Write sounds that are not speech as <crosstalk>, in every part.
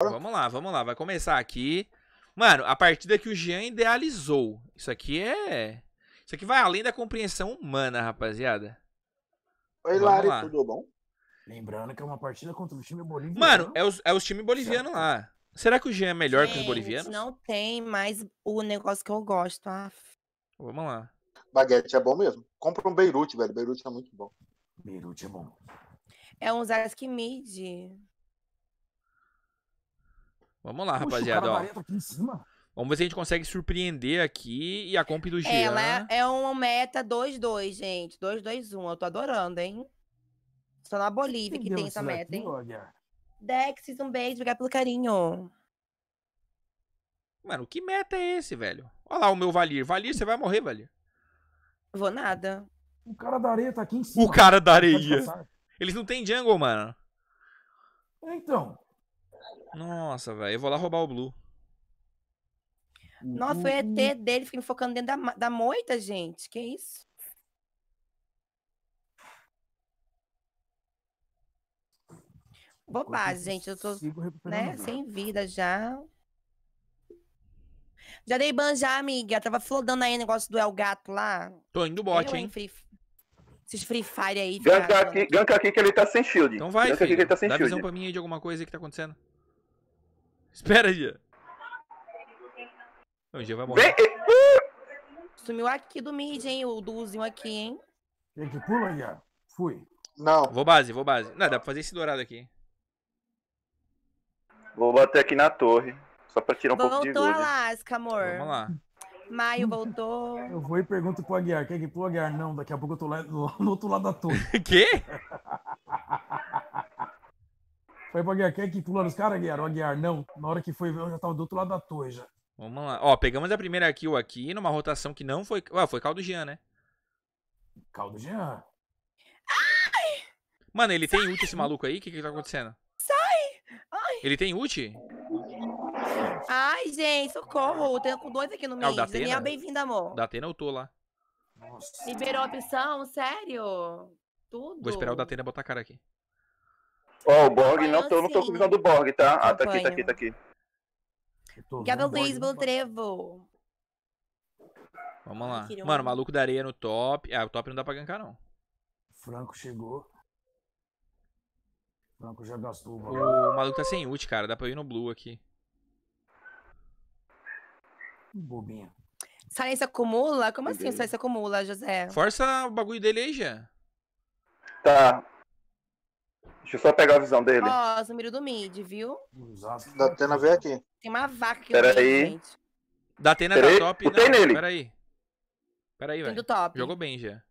Vamos lá, vamos lá. Vai começar aqui. Mano, a partida que o Jean idealizou. Isso aqui é. Isso aqui vai além da compreensão humana, rapaziada. Oi, Lari, tudo bom? Lembrando que é uma partida contra o time boliviano. Mano, é os, é os times bolivianos lá. Será que o Jean é melhor Gente, que os bolivianos? Não tem mais o negócio que eu gosto. Ah. Vamos lá. Baguete é bom mesmo. Compra um Beirute, velho. Beirute é muito bom. Beirute é bom. É um Zask Mid. Vamos lá, Puxa, rapaziada. Ó. Tá aqui em cima. Vamos ver se a gente consegue surpreender aqui. E a comp do é, Jean. Ela é uma meta 2-2, gente. 2-2-1. Eu tô adorando, hein? Só na Bolívia que, que tem essa meta, aqui, hein? Olha. um beijo. Obrigado pelo carinho. Mano, que meta é esse, velho? Olha lá o meu Valir. Valir, você vai morrer, Valir. Vou nada. O cara da areia tá aqui em cima. O cara da areia. Eles não tem jungle, mano. É, então. Nossa, velho. Eu vou lá roubar o Blue. Nossa, o ET uhum. dele fica me focando dentro da, da moita, gente. Que isso? Bobagem, gente. Eu tô né, sem vida já. Já dei ban já, amiga. Eu tava flodando aí o negócio do El Gato lá. Tô indo bot, hein? Esses Free Fire aí. Ganka aqui, aqui que ele tá sem shield. Então vai, ganka filho. Aqui que ele tá sem Dá shield. visão pra mim aí de alguma coisa que tá acontecendo. Espera Gia. O Gia vai morrer. Sumiu aqui do mid, hein? O duzinho aqui, hein? Tem que pula, Gia. Fui. Não. Vou base, vou base. Não, dá pra fazer esse dourado aqui. Vou bater aqui na torre. Só pra tirar um Voltou pouco de Voltou a lasca, amor. Vamos lá. Maio voltou. Eu vou e pergunto pro Aguiar. Quer é que pula, Aguiar? Não, daqui a pouco eu tô lá, <laughs> lá no outro lado da torre. <laughs> Quê? <laughs> Falei pro Aguiar, quer é que pula nos caras, Aguiar? O Aguiar, não. Na hora que foi ver, eu já tava do outro lado da torre já. Vamos lá. Ó, pegamos a primeira kill aqui numa rotação que não foi. Ué, ah, foi Caldo Jean, né? Caldo Jean. Ai! Mano, ele Sai! tem ult esse maluco aí? O que que tá acontecendo? Sai! Ai! Ele tem ult? Ai, gente, socorro. Eu tenho com dois aqui no meio. É o Daniel, bem-vindo, amor. Da Atena eu tô lá. Nossa. Liberou a opção? Sério? Tudo? Vou esperar o da Atena botar a cara aqui. Ó, oh, o Borg, não, tô, não tô com visão do Borg, tá? Ah, tá aqui, tá aqui, tá aqui. Gabriel Luiz Trevo. Vamos lá. Mano, maluco da areia no top. Ah, o top não dá pra gankar, não. Franco chegou. Franco já gastou o valor. O maluco tá sem ult, cara. Dá pra ir no blue aqui. Bobinha. Silence acumula? Como assim silêncio acumula, José? Força o bagulho dele aí, já. Tá. Deixa eu só pegar a visão dele. Ó, Zumiro do mid, viu? Da Atena veio aqui. Tem uma vaca aqui Pera aí. gente. É da Atena tá top. Não, botei nele. Peraí. Peraí, Tem velho. do top. Jogou bem já.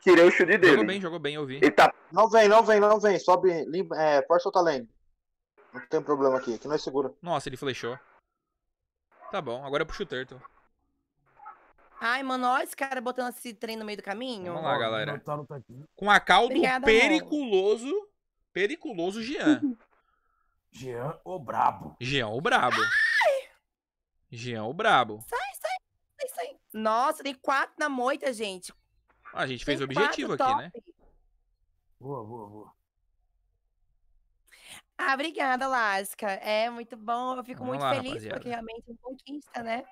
Tirei o chute dele. Jogou bem, jogou bem, eu vi. Ele tá. Não vem, não vem, não vem. Sobe, limpa, é, força outra lane. Não tem problema aqui, aqui não é seguro. Nossa, ele flechou. Tá bom, agora é pro o Ai, mano, olha esse cara botando esse trem no meio do caminho. Vamos lá, galera. Tá Com a caldo Obrigada, mano. periculoso. Periculoso Jean. <laughs> Jean o brabo. Jean o brabo. Ai! Jean o brabo. Sai, sai, sai, sai. Nossa, tem quatro na moita, gente. a gente fez o objetivo aqui, top. né? Boa, boa, boa. Ah, obrigada, Lasca. É muito bom. Eu fico Vamos muito lá, feliz rapaziada. porque realmente é um conquista, né?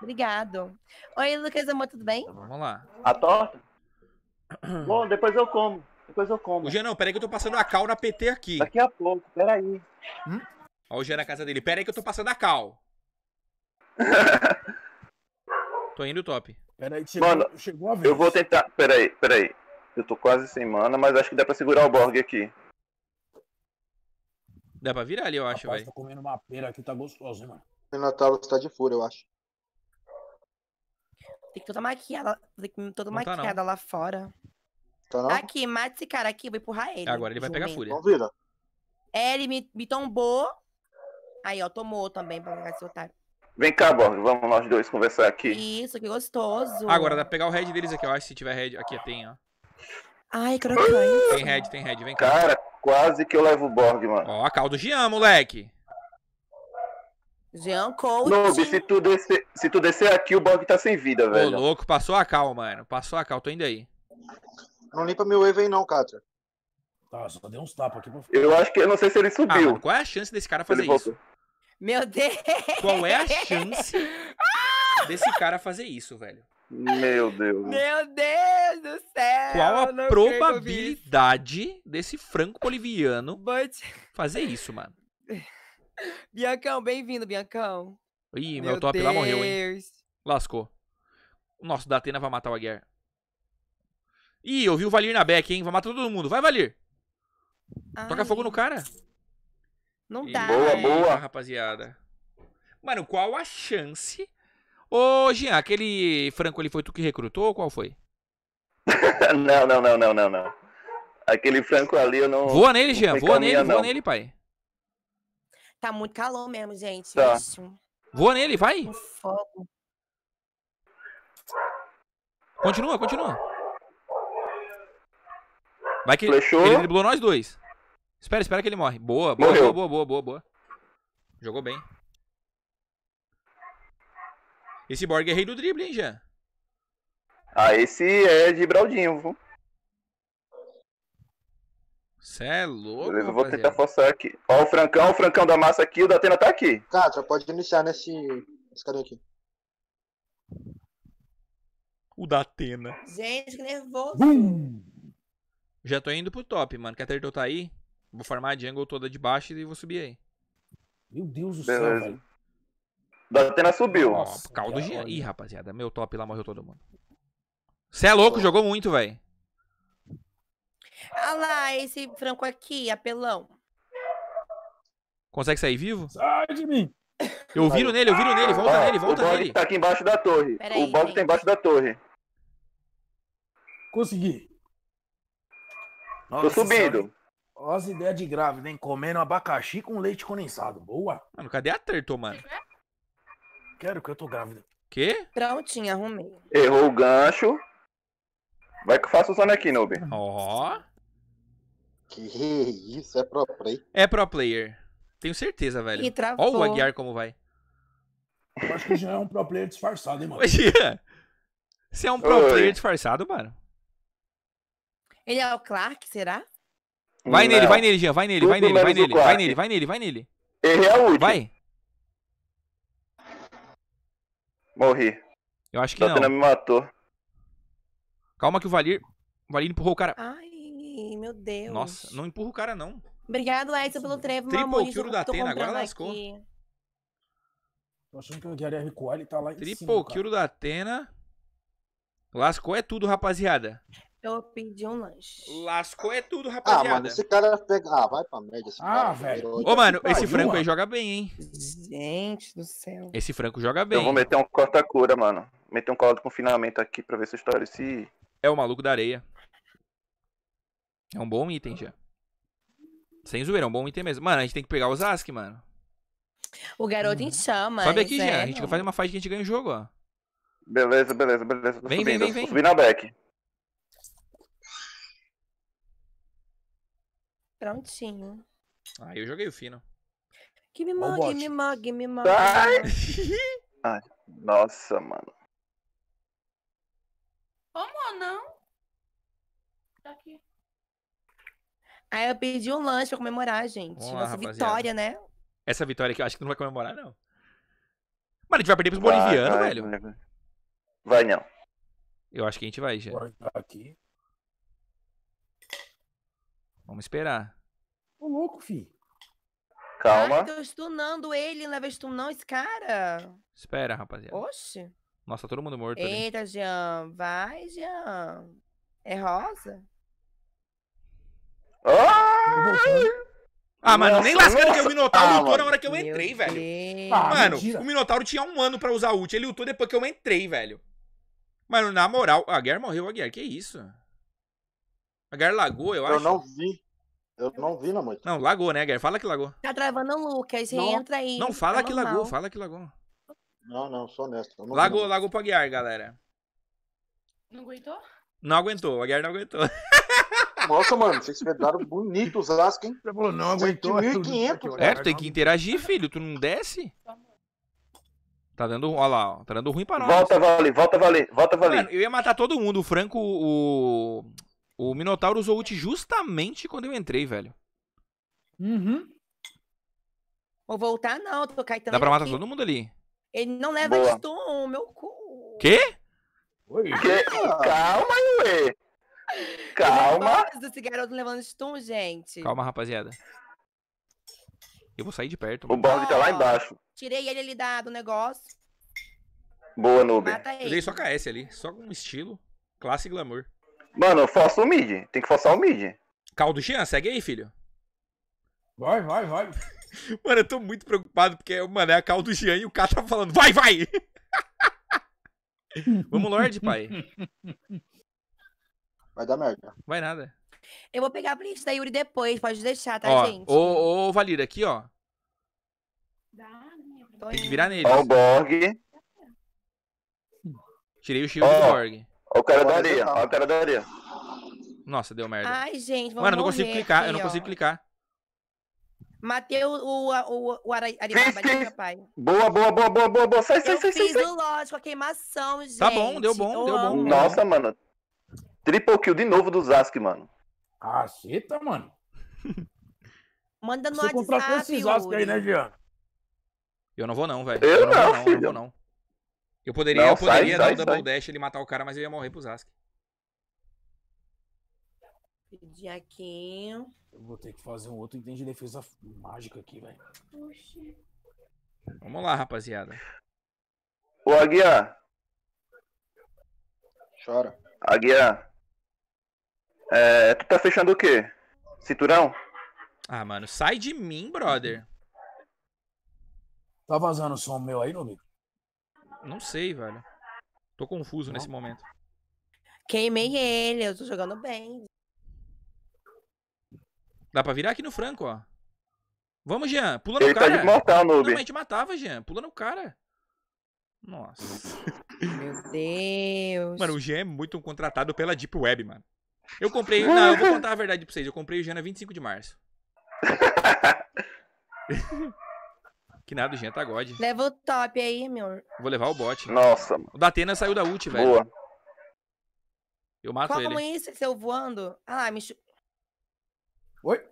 Obrigado. Oi, Lucas Amor, tudo bem? Vamos lá. A tá torta? <clears throat> Bom, depois eu como. Depois eu como. O Jean, não, peraí que eu tô passando a cal na PT aqui. Daqui a pouco, peraí. Hum? Ó o Jean na casa dele. Peraí que eu tô passando a cal. <laughs> tô indo top. Peraí, Mano, chegou a vez. Eu vou tentar. Peraí, peraí. Eu tô quase sem mana, mas acho que dá pra segurar o Borg aqui. Dá pra virar ali, eu acho, velho. Tô comendo uma pera aqui, tá gostoso, hein, mano. O Minotauro tá de furo, eu acho. Tem que toda maquiada, tem que toda tá, maquiada tá, lá fora. Tá não? Aqui, mata esse cara aqui, vou empurrar ele. Agora ele vai pegar fúria. Convida. É, ele me, me tombou. Aí, ó, tomou também pra pegar esse otário. Vem cá, Borg, vamos nós dois conversar aqui. Isso, que gostoso. Agora, dá pra pegar o head deles aqui, eu acho. Se tiver head, aqui tem, ó. Ai, crocante. Tem head, tem head, vem cá. Cara, quase que eu levo o Borg, mano. Ó, a do Jean, moleque. Jean Coach. Noob, se tu, descer, se tu descer aqui, o Borg tá sem vida, velho. Ô, louco, passou a cal, mano. Passou a cal, tô indo aí. Não limpa meu Wave aí, não, Kátia. Tá, só deu uns tapas aqui pra Eu acho que eu não sei se ele subiu. Ah, mano, qual é a chance desse cara fazer ele isso? Voltou. Meu Deus! Qual é a chance <laughs> desse cara fazer isso, velho? Meu Deus. Meu Deus do céu. Qual a probabilidade desse franco boliviano But... fazer isso, mano? <laughs> Biancão, bem-vindo, Biancão. Ih, meu, meu top Deus. lá morreu, hein? Lascou. Nossa, o Datena vai matar o Aguiar. Ih, eu vi o Valir na back, hein? Vai matar todo mundo. Vai, Valir. Ai. Toca fogo no cara. Não e dá. Boa, é. boa. Rapaziada. Mano, qual a chance? Ô, Jean, aquele Franco ali foi tu que recrutou ou qual foi? <laughs> não, não, não, não, não, não. Aquele Franco ali eu não. Voa nele, Jean. Voa nele, voa nele, pai. Tá muito calor mesmo, gente. Tá. Voa nele, vai. fogo. Continua, continua. Vai que Flechou. ele driblou nós dois. Espera, espera que ele morre. Boa, boa, Morreu. boa, boa, boa, boa. Jogou bem. Esse Borg é rei do drible, hein, Jean? Ah, esse é de Braldinho, viu? Cê é louco, Beleza, vou tentar forçar aqui. Ó, o Francão, o Francão da massa aqui, o da Atena tá aqui. Catra, pode iniciar nesse. Esse cara aqui. O da Atena. Gente, que nervoso. Bum! Já tô indo pro top, mano. Que a Turtle tá aí. Vou farmar a jungle toda de baixo e vou subir aí. Meu Deus do céu, Beleza. até Datena subiu. Ó, caldo de... Ih, rapaziada, meu top lá morreu todo mundo. Você é louco, jogou muito, velho. Ah lá, esse franco aqui, apelão. Consegue sair vivo? Sai de mim! Eu viro nele, eu viro nele, volta ah, nele, volta o nele. O tá aqui embaixo da torre. o baldo tá embaixo da torre. Consegui. Nossa, Tô subindo. Olha as ideias de grávida, hein? Comendo abacaxi com leite condensado. Boa. Mano, cadê a Turtle, mano? Quero que eu tô grávida. Quê? Prontinho, arrumei. Errou o gancho. Vai que faço o sono aqui, Noob. Ó. Oh. Que isso, é pro player. É pro player. Tenho certeza, velho. E travou. Ó o Aguiar como vai. Eu acho que já é um pro player disfarçado, hein, mano? <laughs> Você é um pro Oi. player disfarçado, mano? Ele é o Clark, será? Vai nele, é. vai nele, Jean, vai nele, vai nele, vai nele, vai nele, vai nele, vai é nele. Errei a última. Vai. Morri. Eu acho que Tatiana não. me matou. Calma que o Valir. O Valir empurrou o cara. Ai, meu Deus. Nossa, não empurra o cara, não. Obrigado, Edson, pelo trevo. Triple kill da Atena, agora lascou. Aqui. Tô achando que o Guilherme recuar, ele tá lá em cima. Triple kill da Atena. Lascou é tudo, rapaziada. Eu pedi um lanche. Lascou é tudo, rapaziada. Ah, mano, esse cara pega. Ah, vai pra média. Esse ah, cara, velho. Ô, mano, esse franco aí joga bem, hein? Gente do céu. Esse franco joga bem. Eu vou meter um corta-cura, mano. Meter um colo de confinamento aqui pra ver essa história. Se... É o maluco da areia. É um bom item já. Sem zoeira, é um bom item mesmo. Mano, a gente tem que pegar os Zask, mano. O garoto hum. em chama. Sobe aqui, é, já. A gente vai fazer uma fight que a gente ganha o jogo, ó. Beleza, beleza, beleza. vem, vem, vem, vem. Subi na back. Prontinho. Ah, eu joguei o fino. Que me more, me more, me more. Ai. <laughs> Ai, nossa, mano. Como não? Tá aqui. Aí eu pedi um lanche pra comemorar, gente. Lá, Nossa rapaziada. vitória, né? Essa vitória aqui eu acho que não vai comemorar, não. Mas a gente vai perder pros bolivianos, velho. Vai não. Eu acho que a gente vai já. Aqui. Vamos esperar. Ô, louco, fi. Calma. Ai, tô stunando ele, não leva stun não, esse cara. Espera, rapaziada. Oxe. Nossa, tá todo mundo morto Eita, ali. Jean. Vai, Jean. É rosa? Ah! Ah, mano, nossa, nem lascando que o Minotauro ah, lutou na hora que eu entrei, velho. Ah, mano, mentira. o Minotauro tinha um ano pra usar ult. Ele lutou depois que eu entrei, velho. Mano, na moral, a Guerra morreu, a Guerra. Que isso? Guerra lagou, eu, eu acho. Eu não vi. Eu não vi na noite. Não, lagou, né, Guerra? Fala que lagou. Tá travando o Lucas, não. entra aí. Não, fala tá que normal. lagou, fala que lagou. Não, não, sou honesto. Não lagou, lagou pra Guiar, galera. Não aguentou? Não aguentou, a Aguiar não aguentou. Nossa, <laughs> mano, vocês pegaram bonito os ascos, hein? Você falou, não aguentou. 1.500. É, tu tem que interagir, filho. Tu não desce? Tá dando, ó lá, ó, tá dando ruim pra nós. Volta, Vale, volta, Vale, volta, Vale. Mano, eu ia matar todo mundo. O Franco, o... O Minotauro usou ult justamente quando eu entrei, velho. Uhum. Vou voltar não, tô caetando. Dá pra matar aqui. todo mundo ali. Ele não leva Boa. stun, meu cu. Quê? Oi. Que? Calma, Yue. Calma. Esse garoto levando stun, gente. Calma, rapaziada. Eu vou sair de perto. Mano. O Borg tá lá ah, embaixo. Tirei ele ali do negócio. Boa, Noob. Eu dei só KS ali, só com estilo, classe e glamour. Mano, força o mid. Tem que forçar o mid. Caldo Jean, segue aí, filho. Vai, vai, vai. <laughs> Mano, eu tô muito preocupado porque, mano, é a Caldo Jean e o cara tá falando, vai, vai! <laughs> Vamos, Lorde, pai. Vai dar merda. Vai nada. Eu vou pegar a blitz da Yuri depois, pode deixar, tá, ó, gente? Ô, ô, Valir, aqui, ó. Né? Tem que virar nele. Ó, o Borg. Tirei o shield oh. do Borg. Olha o cara da areia, olha o cara da areia. Nossa, deu merda. Ai, gente, vamos Mano, eu não consigo clicar, aqui, eu não consigo clicar. Matei o, o, o, o Aribaba ali, papai. Boa, boa, boa, boa, boa, boa. Sai, sai, eu sai, sai. Fiz sai. o lógico, a queimação, gente. Tá bom, deu bom, eu deu bom. Nossa, mano. Triple kill de novo do Zask, mano. Caceta, mano. <laughs> Manda no Você WhatsApp, esses Zask aí, né, Jean? Eu não vou não, velho. Eu, eu, não, não, vou, filho. não vou não. Eu poderia, não, eu poderia sai, dar sai, o Double sai. Dash ele matar o cara, mas ele ia morrer pro Zask. Pedir aqui. Eu vou ter que fazer um outro item de defesa mágica aqui, velho. Vamos lá, rapaziada. Ô, Aguiar. Chora. Aguiar. É, tu tá fechando o quê? Cinturão? Ah, mano, sai de mim, brother. Tá vazando o som meu aí, Nubico? Não sei, velho. Tô confuso não. nesse momento. Queimei ele, eu tô jogando bem. Dá pra virar aqui no franco, ó. Vamos, Jean. Pula no ele cara. Ele tá de mortal, noob. Não, a gente matava, Jean. Pula no cara. Nossa. <laughs> Meu Deus. Mano, o Jean é muito contratado pela Deep Web, mano. Eu comprei... Não, eu vou contar a verdade pra vocês. Eu comprei o Jean na 25 de março. <laughs> Que nada, Jean tá god. Leva o top aí, meu. Vou levar o bot. Nossa. O da Atena saiu da ult, velho. Boa. Eu mato Como ele. Como é isso? Seu voando? Ah, me... Oi?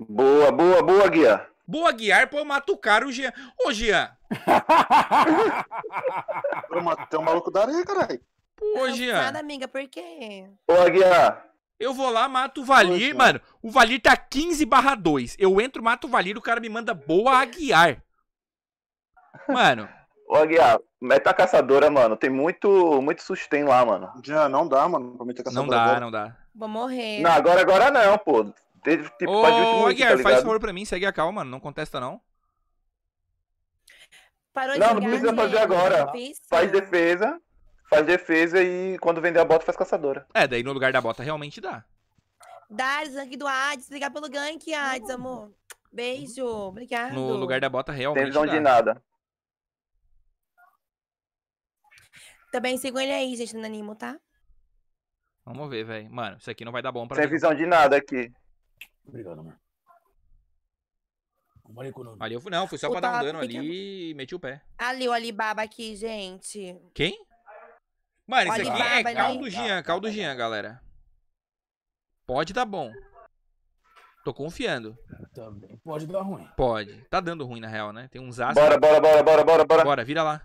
Boa, boa, boa, Guia. Boa, Guiar, pô, eu mato o cara, o Jean. Ô, Jean. <laughs> eu matei um maluco da areia, caralho. Pô, Jean. Nada, amiga, por quê? Ô, Guia. Eu vou lá, mato o Valir, Poxa. mano. O Valir tá 15 barra 2. Eu entro, mato o Valir, o cara me manda boa <laughs> Aguiar. Mano. Ô, Aguiar, meta caçadora, mano. Tem muito, muito sustento lá, mano. Já, não dá, mano, pra caçadora. Não dá, agora. não dá. Vou morrer. Não, agora, agora não, pô. Teve, tipo, Ô, faz último Aguiar, tá faz favor pra mim, segue a calma, mano. Não contesta, não. Parou não, não precisa fazer agora. Faz defesa. Faz defesa e quando vender a bota faz caçadora. É, daí no lugar da bota realmente dá. Dá, Zank do Hades, ligar pelo gank, Hades, amor. Beijo, obrigado. No lugar da bota realmente. Tem visão de nada. Também sigam ele aí, gente, no Animo, tá? Vamos ver, velho. Mano, isso aqui não vai dar bom pra Sem mim. visão de nada aqui. Obrigado, amor. Ali eu fui, não, fui só o pra dar um dano ali e meti o pé. Ali o Alibaba aqui, gente. Quem? Mano, isso aqui é caldo Jean, caldo Jean, galera. Pode dar bom. Tô confiando. Também. Pode dar ruim. Pode. Tá dando ruim, na real, né? Tem uns astros. Bora, bora, bora, bora, bora, bora. Bora, vira lá.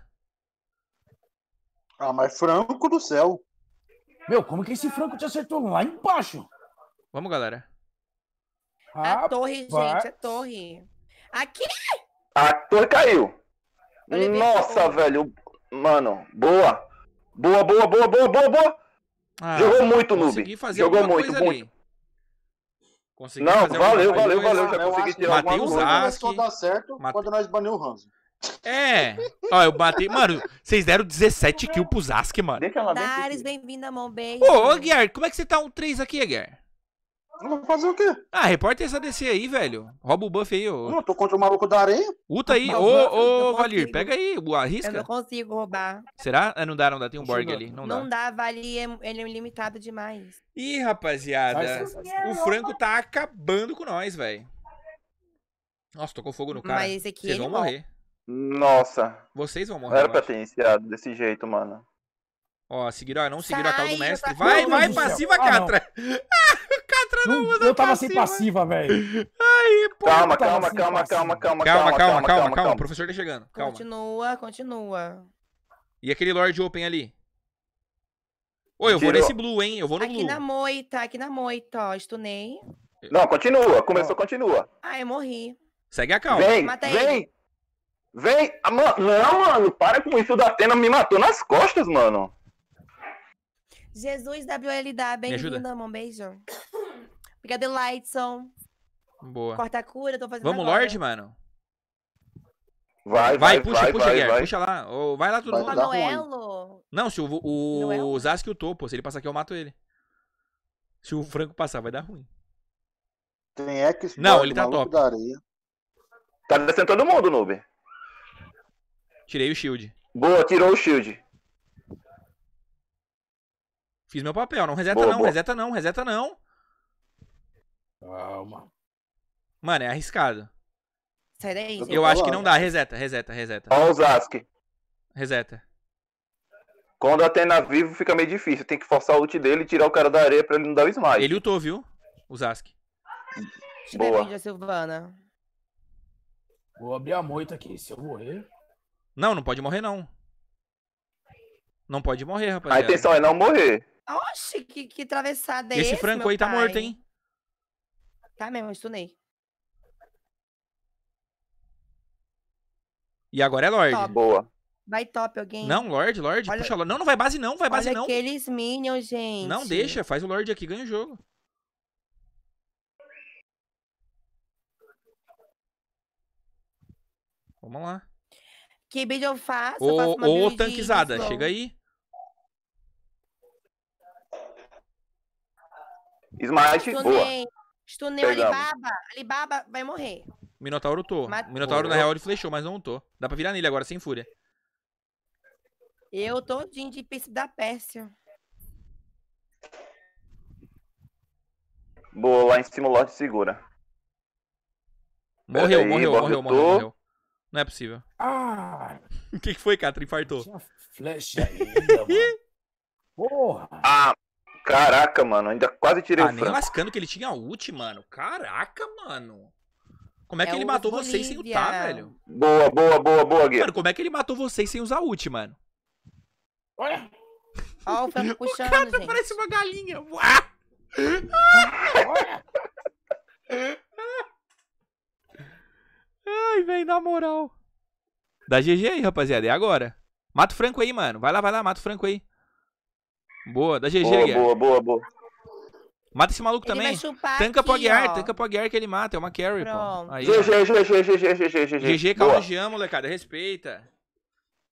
Ah, mas Franco do céu. Meu, como que esse Franco te acertou lá embaixo? Vamos, galera. A torre, gente, a torre. Aqui! A torre caiu. Nossa, velho. Mano, boa. Boa, boa, boa, boa, boa, boa. Ah, Jogou muito, Nubi. Jogou muito, muito. Ali. Consegui não, valeu, uma... valeu, valeu. Já eu consegui tirar alguma coisa. Batei o Zask. dar certo mate... quando nós baniu o Hanzo. É. Ó, eu bati. Mano, vocês deram 17 kills pro Zask, mano. Deixa ela bem. Dares, bem-vindo a mão bem. Ô, ô, Guiar, como é que você tá um 3 aqui, Guiar? Não vou fazer o quê? Ah, repórter essa DC aí, velho. Rouba o buff aí, ô. Não, tô contra o maluco da areia. Uta aí, ô, ô, Valir, pega aí, arrisca. Eu não consigo roubar. Será? Ah, não dá, não dá, tem um Borg ali. Não, não dá. dá, Vali, é ele é limitado demais. Ih, rapaziada, o Franco tá acabando com nós, velho. Nossa, tocou fogo no cara. Mas aqui Vocês vão morrer. Nossa. Vocês vão morrer. Não era pra ter iniciado desse jeito, mano. Ó, seguiram, não seguiram a cal do mestre. Vai, vai, passiva, ah, Catra. Ah, <laughs> cara não, não usa Eu é tava sem passiva, velho. Aí, pô. Calma, assim. calma, calma, calma, calma, calma, calma, calma, calma. O professor tá chegando. Calma. Continua, continua. E aquele Lord Open ali? Oi, eu vou nesse blue, hein? Eu vou no aqui blue. Aqui na moita, aqui na moita, ó. Estunei. Não, continua. Começou, continua. Ah, eu morri. Segue a calma. Vem, vem. Vem. Ah, mano, não, mano. Para com isso. O da Atena me matou nas costas, mano. Jesus WLW, bem-vinda, um beijo. Obrigada, Lightson. Boa. Corta a cura, tô fazendo Vamos, Lorde, mano? Vai, vai, vai, puxa, vai, puxa, vai, Guerra, puxa lá. Ou vai lá todo mundo. Não, se o, o, Noel? o Zask eu topo, se ele passar aqui eu mato ele. Se o Franco passar, vai dar ruim. Tem X. Não, ele tá top. Tá descendo todo mundo, noob. Tirei o shield. Boa, tirou o shield. Fiz meu papel, não reseta boa, não, boa. reseta não, reseta não. Calma. Mano, é arriscado. Sai daí. Eu, eu acho que não dá. Reseta, reseta, reseta. Ó, o Zask. Reseta. Quando a Tena é vivo fica meio difícil. Tem que forçar o ult dele e tirar o cara da areia pra ele não dar o smite. Ele lutou, viu? O Zask. Boa. Defende a Silvana. Vou abrir a moita aqui. Se eu morrer. Não, não pode morrer, não. Não pode morrer, rapaziada. A intenção é não morrer. Oxe, que, que travessada é Esse franco aí pai? tá morto, hein? Tá mesmo, eu E agora é Lorde. Top. Boa. Vai top, alguém. Não, Lorde, Lorde. Olha... Puxa, Lorde. Não, não vai base não, vai base Olha não. aqueles minions, gente. Não, deixa. Faz o Lorde aqui, ganha o jogo. Vamos lá. Que build eu faço? Ô, eu ô tanquizada, de chega aí. Smite, boa. Estunei o Alibaba. Alibaba vai morrer. Minotauro tô. Minotauro, na real, ele flechou, mas não tô. Dá pra virar nele agora, sem fúria. Eu tô de príncipe da Pérsia. Boa, lá em cima o segura. Morreu, aí, morreu, morreu, morreu, morreu, Não é possível. Ah! <laughs> O que, que foi, Catri, Infartou. Flecha ainda, mano. <laughs> Porra! Ah, Caraca, mano, ainda quase tirei ah, o nem lascando que ele tinha ult, mano. Caraca, mano. Como é, é que ele matou Bolívia. vocês sem lutar, velho? Boa, boa, boa, boa, Gui. Mano, como é que ele matou vocês sem usar ult, mano? Olha. Ó, o Franco puxando, <laughs> O cara gente. parece uma galinha. Uá! Ah! Ai, velho, na moral. Dá GG aí, rapaziada. É agora? Mata o Franco aí, mano. Vai lá, vai lá, mata o Franco aí. Boa, da GG, boa, Boa, boa, boa. Mata esse maluco ele também. tanca aqui, pro Aguiar, tanca pro Aguiar que ele mata, é uma carry, Pronto. pô. Aí, GG, GG, GG, GG, GG. calma Jean, molecada, respeita.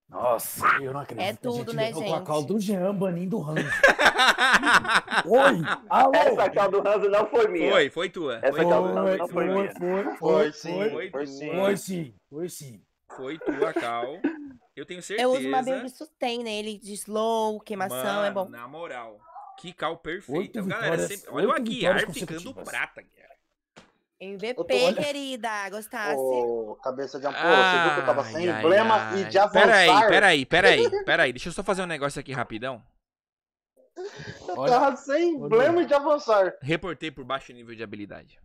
Nossa, eu não acredito. É tudo, né, gente? A call do Jean banindo o Ranzo. <laughs> Oi, alô. Essa call do Ranzo não foi minha. Foi, foi tua. Essa call do Ranzo não foi, minha. Foi, foi, foi, foi, sim, foi, sim. Foi sim. Foi tua call. Eu tenho é certeza. Eu uso uma Bíblia de sustain nele, né, de slow, queimação, Mano, é bom. Na moral, que cal perfeito. Galera, sempre... olha o Aguiar ficando prata, Guiar. MVP, tô, querida, gostasse? Ô, cabeça de ampola. ah, você viu que eu tava sem ai, emblema ai, e de avançar. Peraí, peraí, peraí, <laughs> peraí. Deixa eu só fazer um negócio aqui rapidão. Eu olha, tava sem emblema e de avançar. Reportei por baixo nível de habilidade.